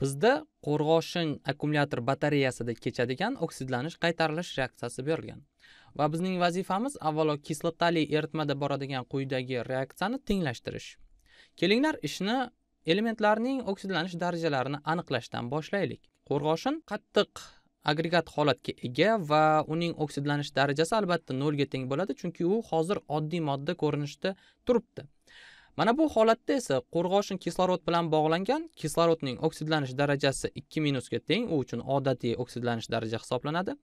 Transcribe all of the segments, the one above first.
bizda qo'rg'oshin akkumulyator batareyasida kechadigan oksidlanish qaytarilish reaksiyasi berilgan va bizning vazifamiz avvalo kislotali eritmada boradigan quyidagi reaksiyani tenglashtirish kelinglar ishni elementlarning oksidlanish darajalarini aniqlashdan boshlaylik qo'rg'oshin qattiq agregat holatga ega va uning oksidlanish darajasi albatta nolga teng bo'ladi chunki u hozir oddiy modda ko'rinishida turibdi mana bu holatda esa qo'rg'oshin kislorod bilan bog'langan kislorodning oksidlanish darajasi 2 minusga teng u uchun odatiy oksidlanish daraja hisoblanadi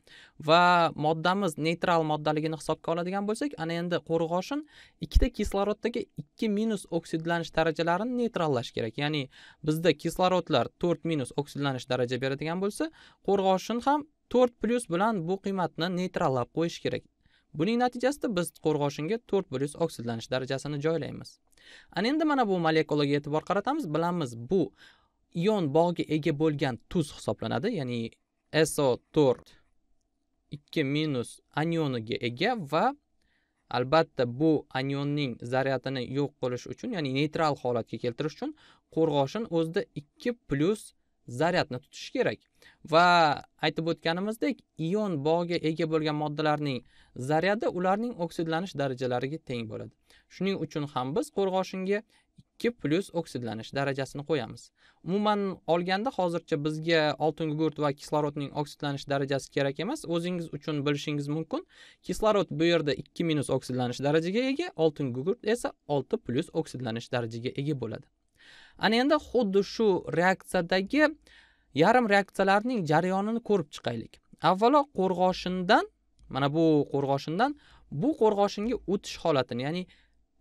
va moddamiz neytral moddaligini hisobga oladigan bo'lsak ana endi qo'rg'oshin ikkita kisloroddagi 2 minus oksidlanish darajalarini neytrallash kerak ya'ni bizda kislorodlar 4 minus oksidlanish daraja beradigan bo'lsa qo'rg'oshin ham 4 plyus bilan bu qiymatni neytrallab qo'yish kerak buning natijasida biz qo'rg'oshinga bir yuz oksidlanish darajasini joylaymiz ana endi mana bu molekulaga e'tibor qaratamiz bilamiz bu ion bog'iga ega bo'lgan tuz hisoblanadi ya'ni so to'rt ikki minus anioniga ega va albatta bu anionning zaryadini yo'q qilish uchun ya'ni neytral holatga keltirish uchun qo'rg'oshin o'zida ikki plyus zaryadni tutish kerak va aytib o'tganimizdek ion bog'iga ega bo'lgan moddalarning zaryadi ularning oksidlanish darajalariga teng bo'ladi shuning uchun ham biz qo'rg'oshinga 2 plyus oksidlanish darajasini qo'yamiz umuman olganda hozircha bizga oltin gugurt va kislorodning oksidlanish darajasi kerak emas o'zingiz uchun bilishingiz mumkin kislorod bu yerda 2 minus oksidlanish darajaga ega oltin gugurt esa 6 plyus oksidlanish darajaga ega bo'ladi ana endi xuddi shu reaksiyadagi yarim reaksiyalarning jarayonini ko'rib chiqaylik avvalo qo'rg'oshindan mana bu qo'rg'oshindan bu qo'rg'oshinga o'tish holatini ya'ni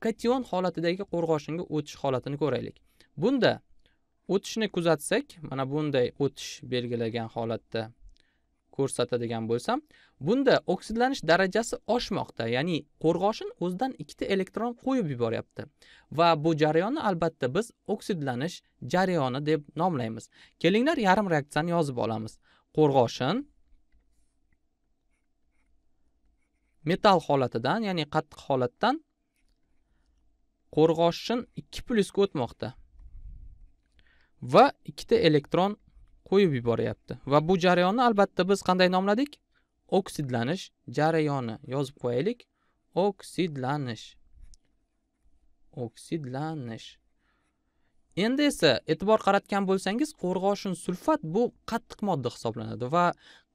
kation holatidagi qo'rg'oshinga o'tish holatini ko'raylik bunda o'tishni kuzatsak mana bunday o'tish belgilagan holatda ko'rsatadigan bo'lsam bunda oksidlanish darajasi oshmoqda ya'ni qo'rg'oshin o'zidan ikkita elektron qo'yib yuboryapti va bu jarayonni albatta biz oksidlanish jarayoni deb nomlaymiz kelinglar yarim reaksiyani yozib olamiz qo'rg'oshin metal holatidan ya'ni qattiq holatdan qo'rg'oshin 2 plyusga o'tmoqda va ikkita elektron qo'yib yuboryapti va bu jarayonni albatta biz qanday nomladik oksidlanish jarayoni yozib qo'yaylik oksidlanish oksidlanish endi esa e'tibor qaratgan bo'lsangiz qo'rg'oshin sulfat bu qattiq modda hisoblanadi va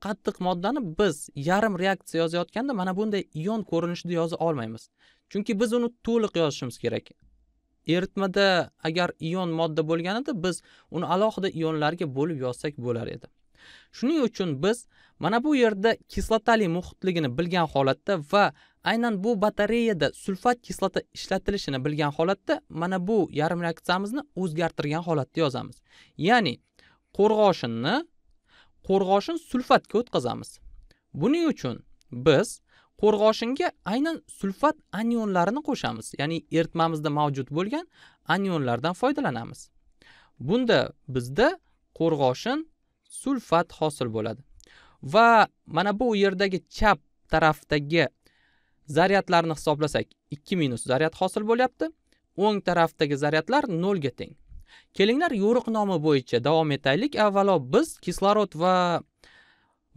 qattiq moddani biz yarim reaksiya yozayotganda mana bunday ion ko'rinishida yoza olmaymiz chunki biz uni to'liq yozishimiz kerak eritmada agar ion modda bo'lganida biz uni alohida ionlarga bo'lib yozsak bo'lar edi shuning uchun biz mana bu yerda kislotali muhitligini bilgan holatda va aynan bu batareyada sulfat kislota ishlatilishini bilgan holatda mana bu yarim reaksiyamizni o'zgartirgan holatda yozamiz ya'ni qo'rg'oshinni qo'rg'oshin sulfatga o'tkazamiz buning uchun biz qo'rg'oshinga aynan sulfat anionlarini qo'shamiz ya'ni eritmamizda mavjud bo'lgan anionlardan foydalanamiz bunda bizda qo'rg'oshin sulfat hosil bo'ladi va mana bu yerdagi chap tarafdagi zaryadlarni hisoblasak 2 minus zaryad hosil bo'lyapti o'ng tarafdagi zaryadlar 0 ga teng kelinglar nomi bo'yicha davom etaylik avvalo biz kislorod va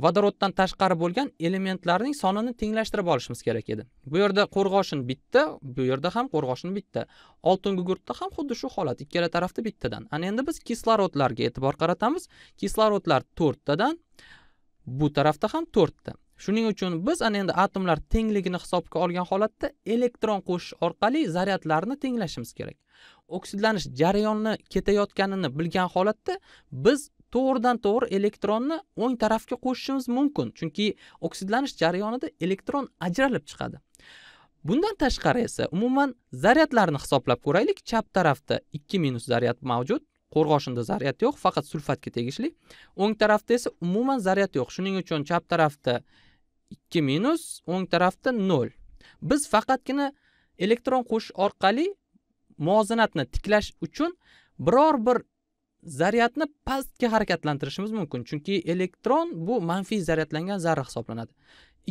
vodoroddan tashqari bo'lgan elementlarning sonini tenglashtirib olishimiz kerak edi bu yerda qo'rg'oshin bitta bu yerda ham qo'rg'oshin bitta oltin gugurtda ham xuddi shu holat ikkala tarafda bittadan ana endi biz kislorodlarga e'tibor qaratamiz kislorodlar to'rttadan bu tarafda ham to'rtta shuning uchun biz ana endi atomlar tengligini hisobga olgan holatda elektron qo'shish orqali zaryadlarni tenglashimiz kerak oksidlanish jarayoni ketayotganini bilgan holatda biz to'g'ridan to'g'ri elektronni o'ng tarafga qo'shishimiz mumkin chunki oksidlanish jarayonida elektron ajralib chiqadi bundan tashqari esa umuman zaryadlarni hisoblab ko'raylik chap tarafda ikki minus zaryad mavjud qo'rg'oshinda zaryad yo'q faqat sulfatga tegishli o'ng tarafda esa umuman zaryad yo'q shuning uchun chap tarafda ikki minus o'ng tarafda nol biz faqatgina elektron qo'shish orqali muvozanatni tiklash uchun biror bir zaryadni pastga harakatlantirishimiz mumkin chunki elektron bu manfiy zaryadlangan zarra hisoblanadi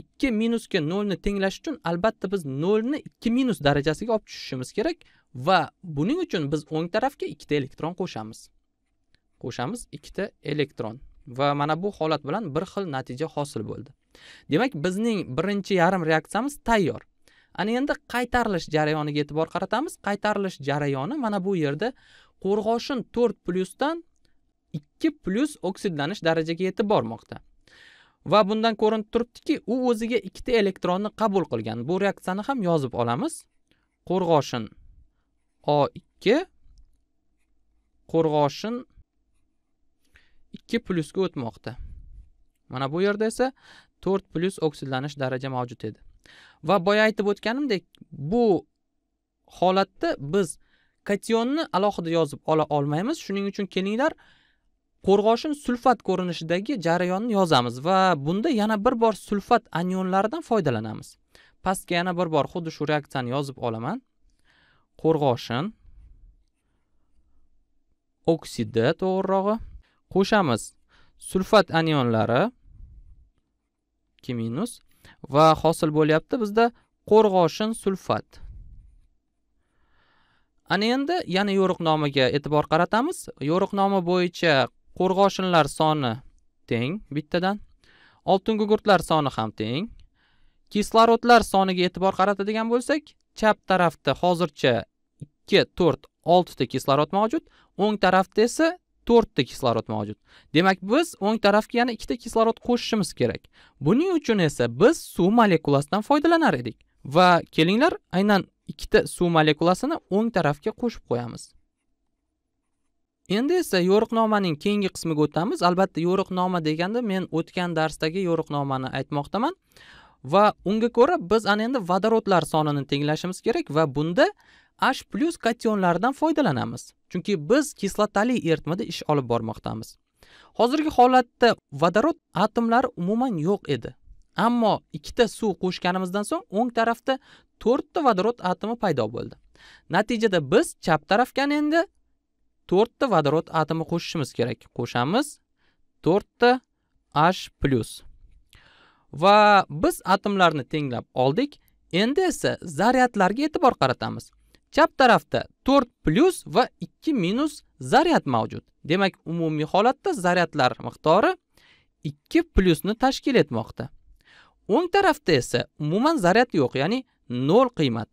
ikki minusga nolni tenglash uchun albatta biz nolni ikki minus darajasiga olib tushishimiz kerak va buning uchun biz o'ng tarafga ikkita elektron qo'shamiz qo'shamiz ikkita elektron va mana bu holat bilan bir xil natija hosil bo'ldi demak bizning birinchi yarim reaksiyamiz tayyor ana endi qaytarilish jarayoniga e'tibor qaratamiz qaytarilish jarayoni mana bu yerda qo'rg'oshin 4 plyusdan 2 plyus oksidlanish darajaga yetib bormoqda va bundan ko'rinib turibdiki u o'ziga ikkita elektronni qabul qilgan bu reaksiyani ham yozib olamiz qo'rg'oshin o2 qo'rg'oshin 2 plyusga o'tmoqda mana bu yerda esa 4 plyus oksidlanish daraja mavjud edi va boya aytib o'tganimdek bu holatda biz kationni alohida yozib ola olmaymiz shuning uchun kelinglar qo'rg'oshin sulfat ko'rinishidagi jarayonni yozamiz va bunda yana bir bor sulfat anionlaridan foydalanamiz pastga yana bir bor xuddi shu reaksiyani yozib olaman qo'rg'oshin oksidi to'g'rirog'i qo'shamiz sulfat anionlari ikki minus va hosil bo'lyapti bizda qo'rg'oshin sulfat ana endi yana yo'riqnomaga e'tibor qaratamiz yo'riqnoma bo'yicha qo'rg'oshinlar soni teng bittadan oltin gugurtlar soni ham teng kislorodlar soniga e'tibor qaratadigan bo'lsak chap tarafda hozircha ikki to'rt oltita kislorod mavjud o'ng tarafda esa to'rtta kislorod mavjud demak biz o'ng tarafga yana ikkita kislorod qo'shishimiz kerak buning uchun esa biz suv molekulasidan foydalanar edik va kelinglar aynan ikkita suv molekulasini o'ng tarafga qo'shib qo'yamiz endi esa yo'riqnomaning keyingi qismiga o'tamiz albatta yo'riqnoma deganda men o'tgan darsdagi yo'riqnomani aytmoqdaman va unga ko'ra biz ana endi vodorodlar sonini tenglashimiz kerak va bunda h plyus kationlaridan foydalanamiz chunki biz kislotali eritmada ish olib bormoqdamiz hozirgi holatda vodorod atomlari umuman yo'q edi ammo ikkita suv qo'shganimizdan so'ng o'ng tarafda to'rtta vodorod atomi paydo bo'ldi natijada biz chap tarafga endi to'rtta vodorod atomi qo'shishimiz kerak qo'shamiz to'rtta h plyus va biz atomlarni tenglab oldik endi esa zaryadlarga e'tibor qaratamiz chap tarafda 4 plyus va 2 minus zaryad mavjud demak umumiy holatda zaryadlar miqdori 2 plyusni tashkil etmoqda o'ng tarafda esa umuman zaryad yo'q ya'ni nol qiymat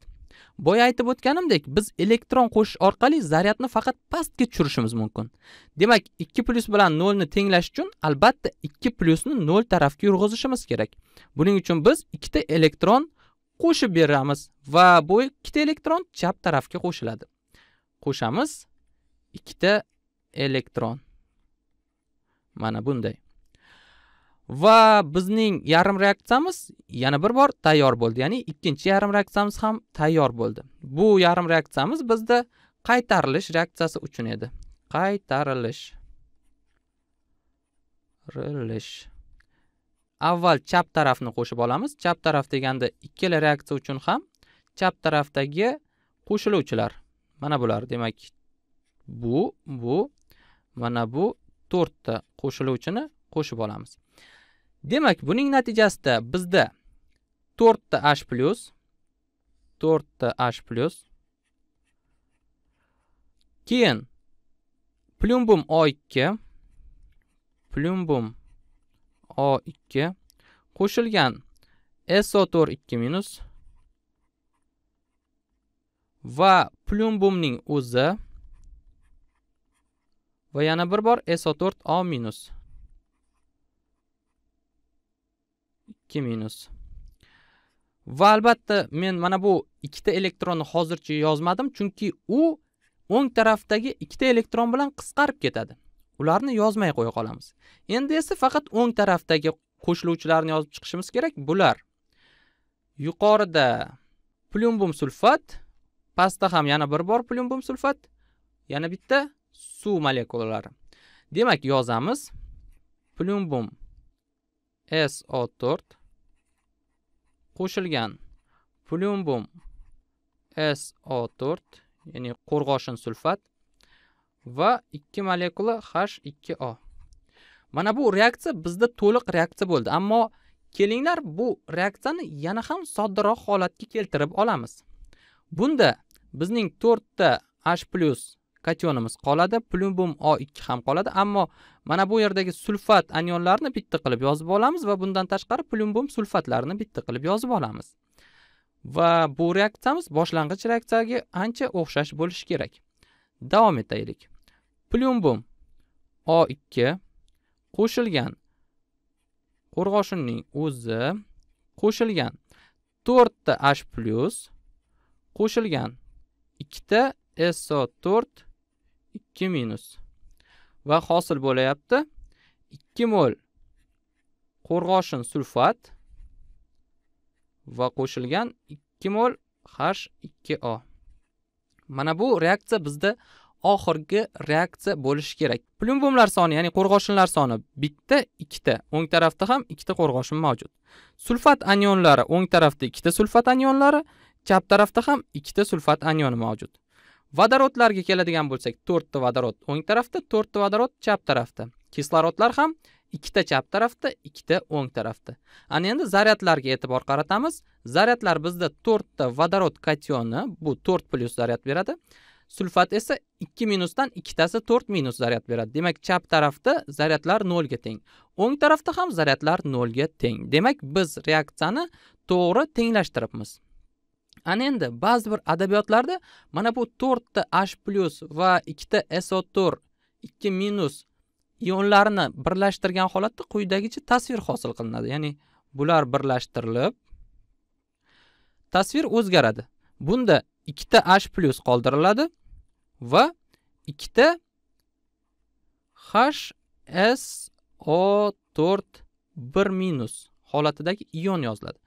boya aytib o'tganimdek biz elektron qo'shish orqali zaryadni faqat pastga tushirishimiz mumkin demak ikki plyus bilan nolni tenglash uchun albatta ikki plyusni nol tarafga yurg'izishimiz kerak buning uchun biz ikkita elektron qo'shib beramiz va bu ikkita elektron chap tarafga qo'shiladi qo'shamiz ikkita elektron mana bunday va bizning yarim reaksiyamiz yana bir bor tayyor bo'ldi ya'ni ikkinchi yarim reaksiyamiz ham tayyor bo'ldi bu yarim reaksiyamiz bizda qaytarilish reaksiyasi uchun edi qaytarilish rilish avval chap tarafni qo'shib olamiz chap taraf deganda ikkala reaksiya uchun ham chap tarafdagi qo'shiluvchilar mana bular demak bu bu mana bu to'rtta qo'shiluvchini qo'shib olamiz Demak, buning natijasida bizda 4 ta H+ 4 ta H+ keyin plumbum O2 plumbum O2 qo'shilgan SO4 2- va plumbumning o'zi va yana bir bor SO4 O- minus. ikki minus va albatta men mana bu ikkita elektronni hozircha yozmadim chunki u o'ng tarafdagi ikkita elektron bilan qisqarib ketadi ularni yozmay qo'ya qolamiz endi esa faqat o'ng tarafdagi qo'shiluvchilarni yozib chiqishimiz kerak bular yuqorida plyumbum sulfat pastda ham yana bir bor plyumbum sulfat yana bitta suv molekulalari demak yozamiz plyumbum so4 qo'shilgan plumbum so4 ya'ni qo'rg'oshin sulfat va 2 molekula h2o mana bu reaksiya bizda to'liq reaksiya bo'ldi ammo kelinglar bu reaksiyani yana ham soddaroq holatga keltirib olamiz bunda bizning 4 ta h kationimiz qoladi plumbum o ikki ham qoladi ammo mana bu yerdagi sulfat anionlarini bitta qilib yozib olamiz va bundan tashqari plumbum sulfatlarini bitta qilib yozib olamiz va bu reaksiyamiz boshlang'ich reaksiyaga ancha o'xshash bo'lishi kerak davom etaylik plumbum o ikki qo'shilgan qo'rg'oshinning o'zi qo'shilgan to'rtta h plyus qo'shilgan ikkita so to'rt 2 minus va hosil bo'layapti 2 mol qo'rg'oshin sulfat va qo'shilgan 2 mol H2O. Mana bu reaksiya bizda oxirgi reaksiya bo'lishi kerak. Plumbumlar soni, ya'ni qo'rg'oshinlar soni bitta, ikkita. O'ng tarafda ham ikkita qo'rg'oshin mavjud. Sulfat anionlari o'ng tarafda ikkita sulfat anionlari, chap tarafda ham ikkita sulfat anioni mavjud. vodorodlarga keladigan bo'lsak to'rtta vodorod o'ng tarafda to'rtta vodorod chap tarafda kislorodlar ham ikkita chap tarafda ikkita o'ng tarafda ana endi zaryadlarga e'tibor qaratamiz zaryadlar bizda to'rtta vodorod kationi bu to'rt plyus zaryad beradi sulfat esa ikki minusdan ikkitasi to'rt minus zaryad beradi demak chap tarafda zaryadlar nolga teng o'ng tarafda ham zaryadlar nolga teng demak biz reaksiyani to'g'ri tenglashtiribmiz ana endi ba'zi bir adabiyotlarda mana bu to'rtta h plyus va ikkita to'rt ikki minus ionlarini birlashtirgan holatda quyidagicha tasvir hosil qilinadi ya'ni bular birlashtirilib tasvir o'zgaradi bunda ikkita h plyus qoldiriladi va ikkita h s o to'rt bir minus holatidagi ion yoziladi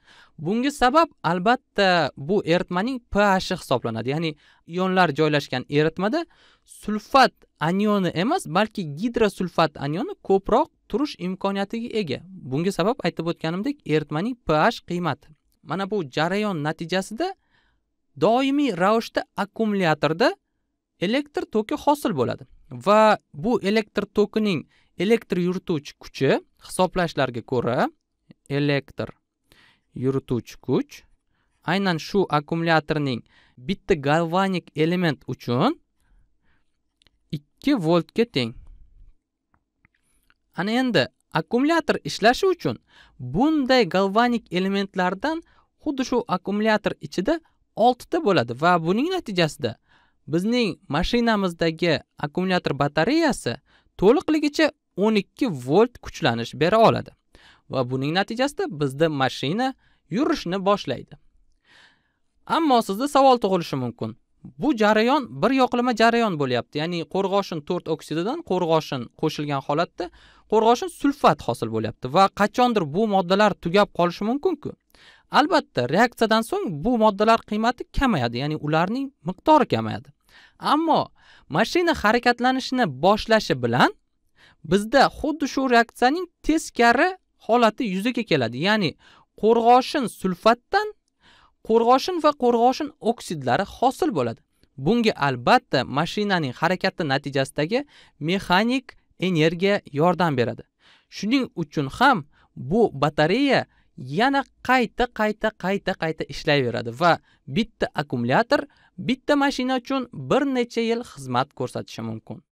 bunga sabab albatta bu eritmaning pashi hisoblanadi ya'ni ionlar joylashgan eritmada sulfat anioni emas balki gidrosulfat anioni ko'proq turish imkoniyatiga ega bunga sabab aytib o'tganimdek eritmaning ph qiymati mana bu jarayon natijasida doimiy ravishda akkumulyatorda elektr toki hosil bo'ladi va bu elektr tokining elektr yurituvchi kuchi hisoblashlarga ko'ra elektr yurituvchi kuch aynan shu akkumulyatorning bitta galvanik element uchun ikki voltga teng ana endi akkumulyator ishlashi uchun bunday galvanik elementlardan xuddi shu akkumulyator ichida oltita bo'ladi va buning natijasida bizning mashinamizdagi akkumulyator batareyasi to'liqligicha 12 volt kuchlanish bera oladi va buning natijasida bizda mashina yurishni boshlaydi. Ammo sizda savol tug'ilishi mumkin. Bu jarayon bir yoqlama jarayon bo'lyapti. Ya'ni qo'rg'oshin to'rt oksididan qo'rg'oshin qo'shilgan holatda qo'rg'oshin sulfat hosil bo'lyapti va qachondir bu moddalar tugab qolishi mumkin-ku. Albatta, reaksiyadan so'ng bu moddalar qiymati kamayadi, ya'ni ularning miqdori kamayadi. Ammo mashina harakatlanishni boshlashi bilan bizda xuddi shu reaksiyaning teskari holati yuzaga keladi ya'ni qo'rg'oshin sulfatdan qo'rg'oshin va qo'rg'oshin oksidlari hosil bo'ladi bunga albatta mashinaning harakati natijasidagi mexanik energiya yordam beradi shuning uchun ham bu batareya yana qayta qayta qayta qayta ishlayveradi va bitta akkumulyator bitta mashina uchun bir necha yil xizmat ko'rsatishi mumkin